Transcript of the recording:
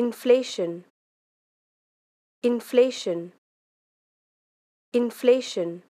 inflation inflation inflation